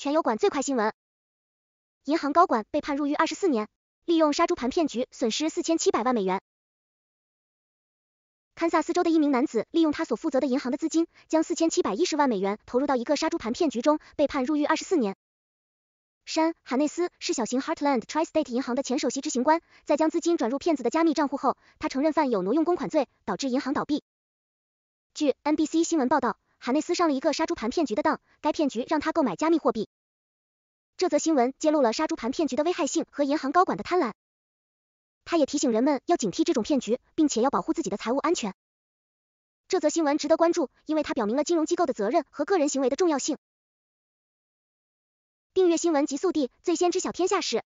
全油管最快新闻：银行高管被判入狱二十四年，利用杀猪盘骗局损失四千七百万美元。堪萨斯州的一名男子利用他所负责的银行的资金，将四千七百一十万美元投入到一个杀猪盘骗局中，被判入狱二十四年。山·哈内斯是小型 Heartland Tri-State 银行的前首席执行官，在将资金转入骗子的加密账户后，他承认犯有挪用公款罪，导致银行倒闭。据 NBC 新闻报道。卡内斯上了一个杀猪盘骗局的当，该骗局让他购买加密货币。这则新闻揭露了杀猪盘骗局的危害性和银行高管的贪婪。他也提醒人们要警惕这种骗局，并且要保护自己的财务安全。这则新闻值得关注，因为它表明了金融机构的责任和个人行为的重要性。订阅新闻极速递，最先知晓天下事。